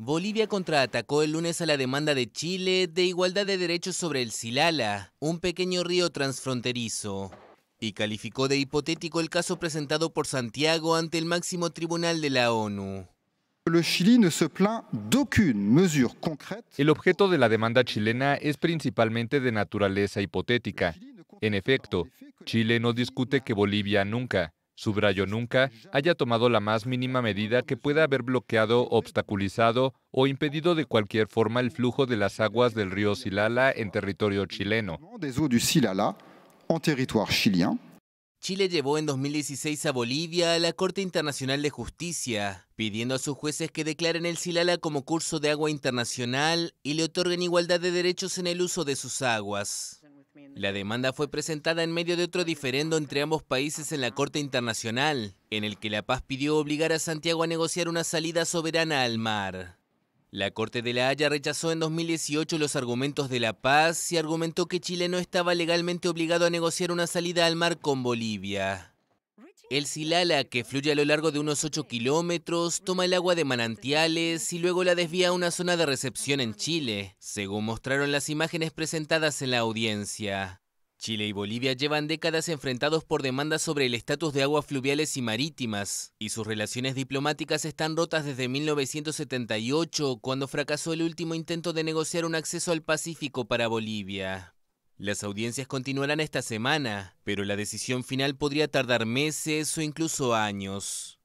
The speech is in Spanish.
Bolivia contraatacó el lunes a la demanda de Chile de igualdad de derechos sobre el Silala, un pequeño río transfronterizo, y calificó de hipotético el caso presentado por Santiago ante el máximo tribunal de la ONU. El objeto de la demanda chilena es principalmente de naturaleza hipotética. En efecto, Chile no discute que Bolivia nunca, subrayo nunca, haya tomado la más mínima medida que pueda haber bloqueado, obstaculizado o impedido de cualquier forma el flujo de las aguas del río Silala en territorio chileno. Chile llevó en 2016 a Bolivia a la Corte Internacional de Justicia, pidiendo a sus jueces que declaren el Silala como curso de agua internacional y le otorguen igualdad de derechos en el uso de sus aguas. La demanda fue presentada en medio de otro diferendo entre ambos países en la Corte Internacional, en el que La Paz pidió obligar a Santiago a negociar una salida soberana al mar. La Corte de la Haya rechazó en 2018 los argumentos de La Paz y argumentó que Chile no estaba legalmente obligado a negociar una salida al mar con Bolivia. El Silala, que fluye a lo largo de unos 8 kilómetros, toma el agua de manantiales y luego la desvía a una zona de recepción en Chile, según mostraron las imágenes presentadas en la audiencia. Chile y Bolivia llevan décadas enfrentados por demandas sobre el estatus de aguas fluviales y marítimas, y sus relaciones diplomáticas están rotas desde 1978, cuando fracasó el último intento de negociar un acceso al Pacífico para Bolivia. Las audiencias continuarán esta semana, pero la decisión final podría tardar meses o incluso años.